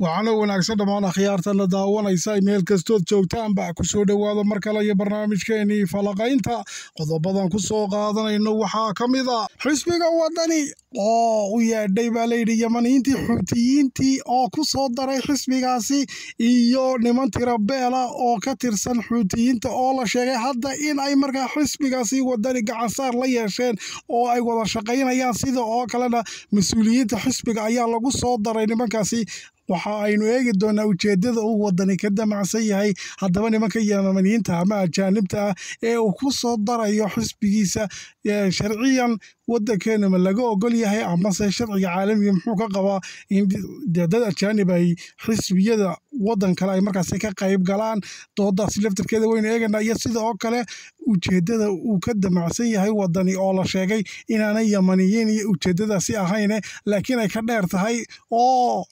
waxaana wanaagsan dhammaan akhyaartana daawanaysa meel kastood joogtaanba kusoo dhowaada mar kale iyo barnaamijkeenii falaqaynta qodobadan ku soo qaadanayno waxaa ka mid a ah. xisbiga wadani oo u yeedhay baa layidhi yamaniintii xuutiyiintii oo ku soo daray xisbigaasi iyo niman tirabeela oo ka tirsan xuutiyiinta oo la sheegay hadda in ay markaa xisbigaasi wadani gacansaar la yeesheen oo ay wada shaqaynayaan sida oo kalena mas-uuliyiinta xisbiga ayaa lagu soo daray nimankaasi waxa aynu eegi doonaa ujeedada uu waddani ka damacsan yahay haddaba nimanka yemaniyiinta ama ajaanibta ah ee uu ku soo darayo xisbigiisa sharciyan waddankeena ma laga ogol yahay amase sharciga caalamiga muxuu ka qabaa in dad ajanib ay xisbiyada wadan kale ay markaasi ka qayb galaan doodaasi laftarkeeda wayna eegana iyo sida oo kale ujeedada uu ka damacsan yahay wadani oo la sheegay inaanay yamaniyiin iyo ujeeddadaasi ahayne laakiin ay ka dheer tahay oo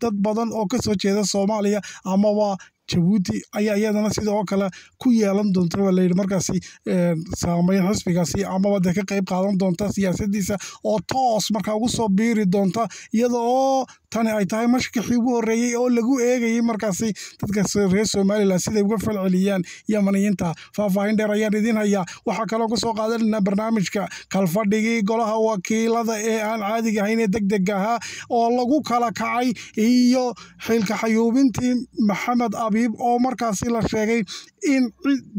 dad badan oo kasoo jeeda soomaaliya amaba jabuuti ayaa iyadana sida oo kale ku yeelan doonta waa layidhi markaasi eh, saameyn rasmigaasi amaba dee ka qayb qaadan doonta siyaasadiisa oo toos markaa ugu soo biiri doonta iyadoo oo tani ay tahay mashkixii ugu horeeyey oo lagu eegayay markaasi dadka reer somalilan siday uga falceliyaan yamaniyiinta faahfaahin dheer ayaan idiin hayaa waxaa kaloo ka soo barnaamijka kalfadhigii golaha wakiilada ee aan caadiga ahayn ee deg deg ahaa oo lagu kala kacay iyo xilka xayuubintii maxamed abiib oo markaasi la sheegay in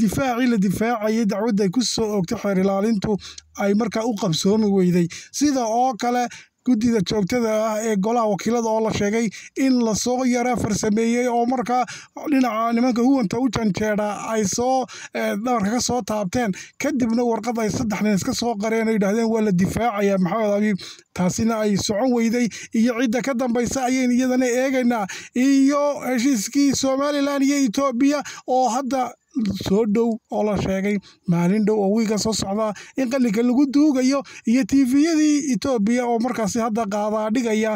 difaacii la difaacayay dacwadda ku soo oogtay xeer ilaalintu ay markaa u qabsoomi weyday sida oo kale guddida joogtada ah ee golaha wakiilada oo la sheegay in lasoo yara farsameeyey oo markaa dhinaca nimanka huwanta u janjeeda ay soo eh, dhabarka ka soo taabteen kadibna warqad ay saddex nin iska soo qareen oo yidhahdeen waa la difaacaya maxamed abiib taasina ay socon weyday iyo cidda ka dambaysa ayaynu iyadana eegaynaa iyo heshiiskii somalilan iyo etoobiya oo hadda soo dhow oo la sheegay maalin dhow oo wiiga soo socdaa in qalinka lagu duugayo iyo tiifiyadii etoobiya oo markaasi hadda qaadaa dhigaya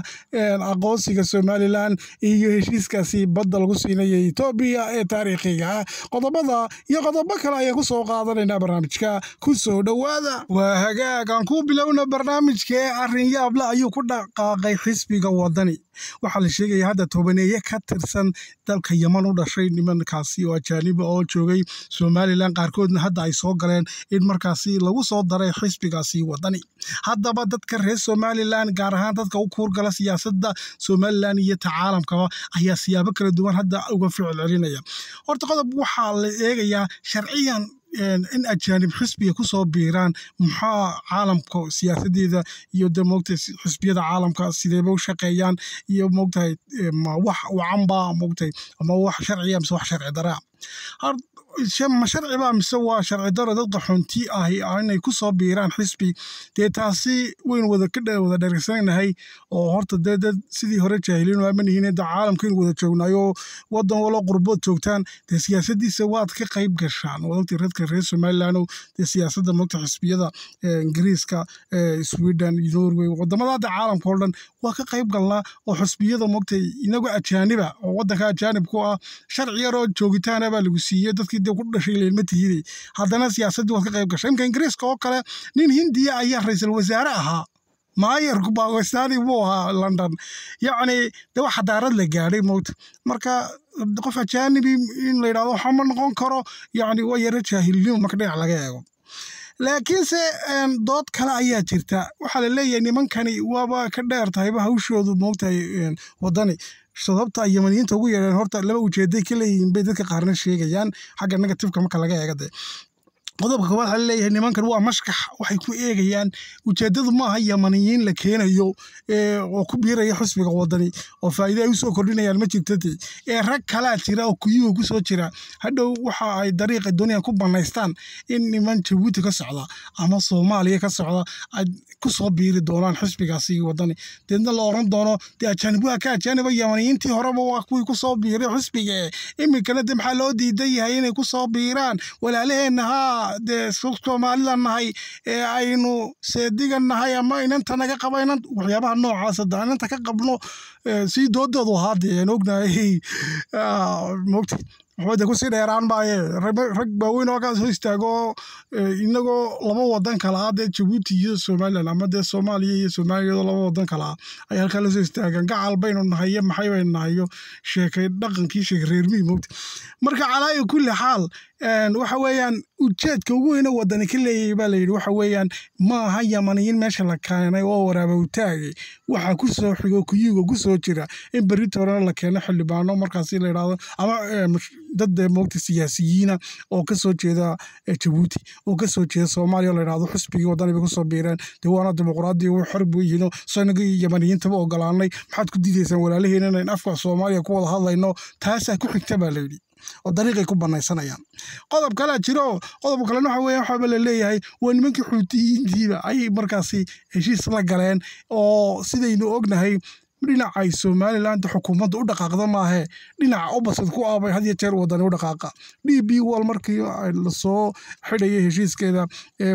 aqoonsiga somalilan iyo heshiiskaasi badda lagu siinaya etoobiya ee taariikhiga ah qodobada iyo qodobo kale ayaan ku soo qaadanaynaa barnaamijka ku soo dhowaada waa hagaag aan ku bilowna barnaamijkae arin yaabla ayuu ku dhaqaaqay xisbiga wadani waxaa la sheegaya hadda tobaneeye ka tirsan dalka yeman u dhashay nimankaasi oo ajaaniba oo jooga joogay somalilan qaarkoodna hadda ay soo galeen in markaasi lagu soo daray xisbigaasi wadani haddaba dadka reer somalilan gaar ahaan dadka u kuurgala siyaasadda somalilan iyo tacaalamkaba ayaa siyaabo kala duwan hadda uga ficil horta qodob waxaa la eegayaa sharciyan in ajaanib xisbiga kusoo biiraan muxaa caalamka siyaasadeeda iyo de moogtahay xisbiyada caalamka sideeba u shaqeeyaan iyo moogtahay eh, wax wacanba moogtahay ama wax sharciya mise wax sharci daraa ma sharcibaa mise waa sharci daro dadka xunti ah inay ku biiraan xisbi dee taasi waynu wada dheregsanahay oo horta dee dad sidii hore jaahiliin aamanihiin hadda caalamkaynu wada joognaayoo wadan walo qurbood joogtaan dee siyaasadiisa waad ka qayb gashaan wadatii radka reer somalilan dee siyaasadda mogta xisbiyada ingiriiska sweden norway wadamada caalamka oo dhan waa ka qayb galnaa oo xisbiyada mogtay inagoo ajaaniba oo wadanka ajaanib ku ah sharci yaroo joogitaana kale baa lagu siiyey dadkii dib ku dhashay leelma tihide haddana siyaasaddii waad ka qayb gashay imka ingiriiska oo kale nin hindiya ah ayaa ra-iisul wasaare ahaa maayarku baawestaadi buu ahaa london yacni de wax xadaarad la gaadhay mowta marka qof ajaanibi in la yidhahdo xama noqon karo yacni waa yaro jaahilnimo marka dhinac laga eego laakiinse dood kale ayaa jirta waxaa la leeyahay nimankani waaba ka dheer tahayba hawshoodu moogtahay waddani sababta ay yamaniyiinta ugu yeedheen horta laba ujeeday ka leeyihiin bay dadka qaarna sheegayaan xagga negatifka marka laga eega dee qodobka kobaad waxaa laleeyahay nimankan waa mashkax waxay ku eegayaan ujeedadu maaha yamaniyiin la keenayo eh, oo ku biiraya xusbiga wadani oo faa'iido ay usoo kordhinayaan ma jirtadee ee eh, rag kalaa jira oo kuyuhu ku jira hadhow waxa ay dariiqa duniya ku bannaystaan in niman jabuuti ka socda ama soomaaliya ka socda ay ku biiri doonaan xusbigaasi wadani deedna la oran doono dee ajaanibuha ka ajaaniba yamaniyiintii horeba waa kuwii ku biiray xusbiga iminkana dee maxaa loo diidan yahay inay ku biiraan walaalaheenna haa dee suuq nahay ee aynu seedigan nahay ama inanta naga qaba inan waxyaabaha noocaas hadda ah, inanta ka qabno sii doodoodu ahaa dee aan ognahay ah, mogta waxbada kusii dheeraan maaye rag waaweyn oo kaas istaago inagoo laba wadan kala ah, dee jabuuti iyo somalilan ama dee soomaaliya iyo soomaaliyadoo laba wadan kala ah halkaa lasoo istaagaan gacal baynu nahay iyo maxay baynu nahayo sheekay dhaqankii sheekay reer mihi mogta marka calaayo kulli xaal waxa weeyaan ujeedka ugu weyne wadani ka leeyahay baa layidhi waxa weeyaan ma aha meesha la keenay oo waraaba utaagay waxaa ku soo xigo kuyuga ku soo jira in berita la keeno xildhibaano markaas la yidhaahdo ama dad moogta siyaasiyiina oo kasoo jeeda eh, jabuuti oo kasoo jeeda soomaaliya la yidhahdo xusbigii wadani bay kusoo biireen dee waana dimuqraadiya wuu xor buu yihiin soo inagii yamaniyiintaba ogolaanay maxaad ku diidaysaan walaalaheenna in afka soomaaliya ku wada hadlayno taasaa ku xigta baa layidhi oo dariiqay ku banaysanayaan qodob kalea jiro qodob kalena waxa weya waxaaba laleeyahay waa nimankii xuutiyiintiiba ayay markaasi heshiis la galeen oo sidaynu ognahay dhinacay somalilan xukuumadda u dhaqaaqda maahe dhinaca obasad ku abay had iyo jeer wadani u dhaqaaqa d b wall markii lasoo xidhayay heshiiskeeda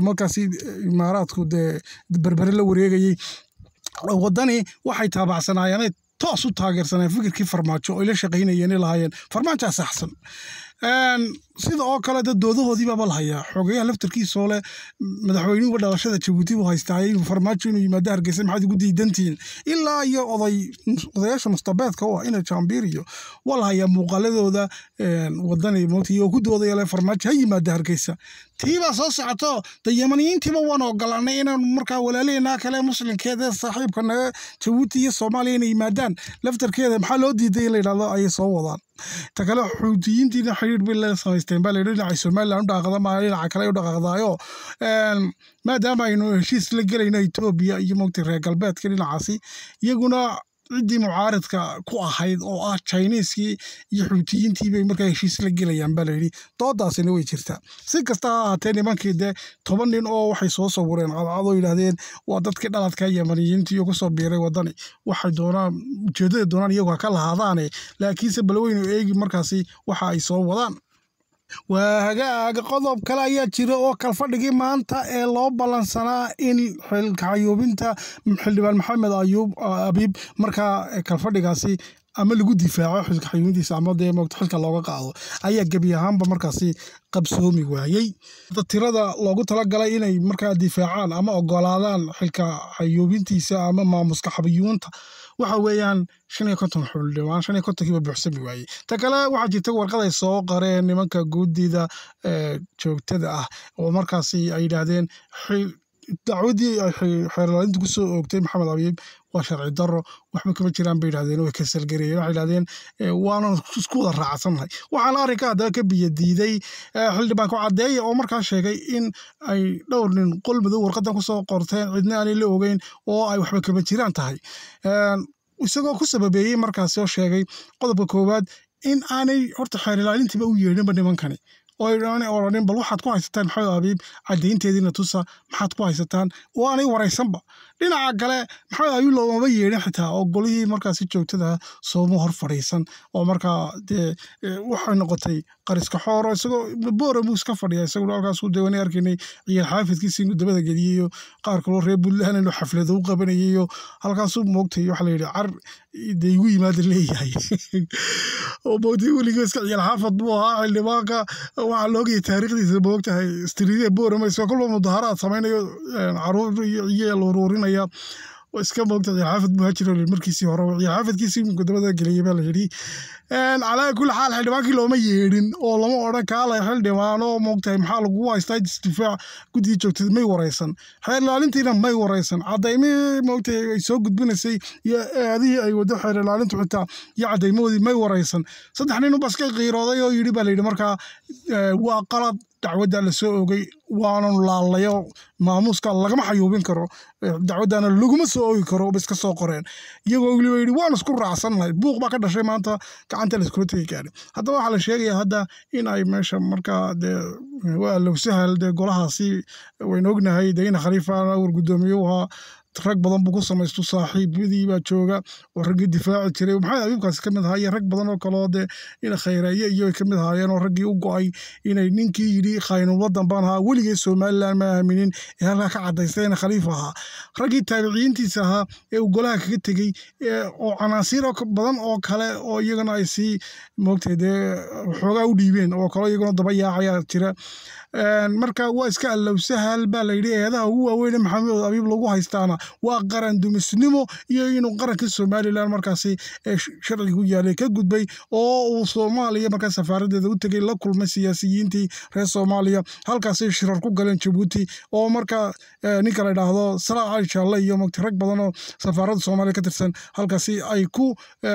markaasi eh, imaaraadku dee berbere la wareegayey wadani waxay taabacsanaayeena toos u taageersaneen fikirkii farmaajo oo ila shaqaynayeen lahaayeen farmaajaa saxsan sida oo kale dad doodahoodii la hayaa xogeyaha laftarkiisoo leh madaxweynuhuba dhalashada jabuuti buu haystaa farmaajo inuu yimaado hargeysa maxaad ugu diidantihiin ilaa iyo oday odayaasha mustabeedka u ah ina jambiriyo waa la hayaa muuqaaladooda wadanay moogta iyagoo ku doodaya farmaajo ha yimaada hargeysa tiibaa soo socoto dee yamaniyiintiiba waan ogolanay inaan markaa walaaliheenaa kale muslimkeeda saaxiibkana jabuuti iyo soomaaliya inay yimaadaan laftarkeeda maxaa loo diiday in la yidhahdo ayay soo wadaan ta kale xuutiyiintiina xiriir bay la samaysteen baa layidhi dhinaca somalilan u dhaqaaqda maaha dhinaca kale u dhaqaaqdaayo ehm, maadaama aynu heshiis la gelayno etoobiya iyo mogtay reer galbeedka dhinacaasi iyaguna ciddii mucaaridka ku ahayd oo ah jiniiskii iyo xuutiyiintii bay markaa heshiis la gelayaan baa layidhi doodaasina way jirtaa si kasta ha ahaatee nimankii dee toban nin oo waxay soo sawireen cadcadoo yidhaahdeen waa dadkii dhaladka yamaniyiinta iyo kusoo biiray waddani waxay doonaan ujeeddada doonaan iyagu ha ka lahaadaane laakiinse balweynu eegi markaasi waxa ay soo wadaan waa qodob kale ayaa jira oo kalfadhigii maanta ee loo ballansanaa in xilka xildhibaan maxamed ayuub abiib markaa kalfadhigaasi ama lagu difaaco xuska xayuumidiisa ama dee moogta xuska looga qaado ayaa gebi ahaanba markaasi qabsoomi waayey tirada loogu talagalay inay markaa difaacaan ama ogolaadaan xilka xayuubintiisa ama maamuska xabiyuunta waxa weeyaan shan iyo konton xubul shan iyo kontonkiiba buuxsami waayey ta kale waxaa jirta warqaday soo qareen nimanka guudida joogtada ah oo markaasi ay yidhaahdeen dacwadii xeerlaalinta kusoo oogtay maxamed abiib waa sharci daro waxba kama jiraan bay yidhahdeen way kasalgareeyeen waxay yidhahdeen eh, waanan isku wada raacsannahay waxaana arrinka haddana ka biyo diiday eh, xildhibaanku caddeeya oo markaa sheegay in ay dhowr nin qol madow warqadan kusoo qorteen cidna aanay la ogeyn oo ay waxba kama jiraan tahay isagoo ku sababeeyey markaasi oo sheegay qodobka koowaad in aanay horta xeer ilaalintiiba u yeedhinba nimankani oodhan bal waxaad ku haysataan maxamed habiib caddaynteediina tusa maxaad ku haysataan waa anay waraysanba dhinaca kale maxaa ayuu loomama yeedhin xitaa oo golihii markaa si joogtada ah sooma hor fadhiisan oo markaa dee eh, waxay noqotay qariska xooro isagoo boore muu iska fadhiya isaguna halkaasuu dee wani arkaynay ciyaal xaafidkiisi inuu dabada geliyeyyo qaar kaloo reer buntland inuu xaflado u qabanayeyyo halkaasuu moogtay waxaa la yidhi car dee igu yimaada leeyahay oo moogtay weligii iska ciyaal xaafad buu ahaa xildhibaanka waxaa loogaya taariikhdiisa moogtahay istriidee boore ma kolba mudaaharaad samaynayo eh, caruur iyo ciyaal uruurinaya noqonaya iska moogtahay xaafid muhaajir oo markiisii hore wiciya xaafidkiisii gudobada geliyey baa la yidhi calaa kulli xaal xildhibaankii looma yeedhin oo lama odhan kaalay xildhibaano moogtahay maxaa lagu haystaa isdifaac guddii joogtay may waraysan xeer may waraysan caddaymi moogtahay ay soo gudbinaysay iyo aadihii ay waddo xeer ilaalintu xitaa iyo caddaymahoodii may waraysan saddex nin unbaa qiirooday oo yidhi baa la yidhi markaa waa qalad dacwaddaa lasoo ogey oogay waanan laalayo maamuuska lagama xayuubin karo dacwaddaana laguma soo ogi karo ba iska soo qoreen iyagoo weliba yidhi waan isku raacsannahay buuq baa ka dhashay maanta gacanta la iskula tegi gaari haddaba waxaa la sheegayaa hadda in ay meesha marka dee waa lowsahal sahal dee golahaasi waynu ognahay dee ina khaliifa war guddoomiye u ahaa rag badan buu ku samaystu saaxiibadii baa jooga oo raggii difaaci jiray maxay abiibkaasi ka mid ahaayeen rag badan oo kaloo dee ina khayreeye iyo ay ka mid ahaayeen oo raggii u go-ay inay ninkii yidhi khaynuuladan baan ahaa weligee somalilan ma aaminin ee halkaa ka caddaystay ina khaliif ahaa raggii taabiciyiintiisa ahaa ee uu golaha kaga tegey oo canaasiir badan oo kale oo iyagana ay sii moogtay dee xoogaa u dhiibeen oo kaloo iyaguna daba yaacaya jira marka waa iska allowsahal baa layidhi eedaha ugu waaweyne maxamed abiib lagu haystaana waa qaran dumisnimo iyo inuu qaranka somalilan markaasi sharciga yaalay ka gudbay oo uu soomaaliya markaas safaaradeeda u tegay la kulmay siyaasiyiintii reer soomaaliya halkaasay shirar ku galeen jabuuti oo marka e, ninka la idhaahdo salaax cali iyo magt rag badan oo safaaradda soomaaliya ka tirsan halkaasi ay ku e,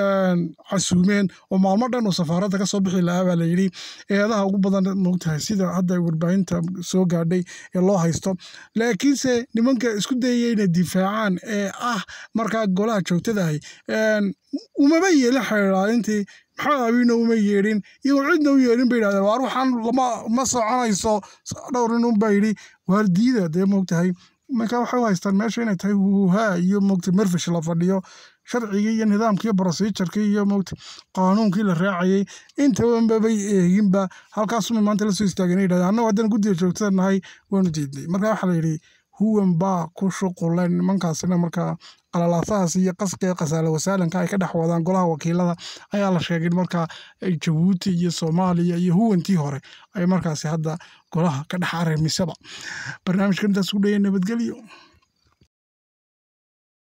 casuumeen oo maalmo dhan oo safaaradda ka soo bixi lahaa baa layidhi eedaha ugu badan mogtahay sida hadda warbaa dhibaato soo gaadhay ee loo haysto laakiinse nimanka isku dayaya inay difaacaan ee ah markaa golaha joogtadahay umama yeelin xeeaalintii maxamed abiina uma yeedhin iyagoo cidna u yeelin ba yidhahdeen waar waxaan ma soconayso dhowrin unbaa yidhi diida dee moogtahay marka waxay u haystaan meesha inay tahay wuuhaa iyo moogtay marfish la fadhiyo sharcigii iyo nidaamkii procejarkii iyo mota qaanuunkii la raacayay intabanbabay eeginba halkaasuma maanta lasoo istaagay yidhahda annagu haddana guddiga joogtada nahay waanu diidnay marka waxaa la yidhi huwan ku shuqula nimankaasina markaa qalalaasahaas iyo qasqiga qasaale wasaalanka ay ka dhex wadaan golaha wakiilada ayaa la sheegay markaa jabuuti iyo soomaaliya iyo huwantii hore ay markaasi hadda golaha ka dhex arimisaba barnaamijka intaas ugu dheeya nabadgelyo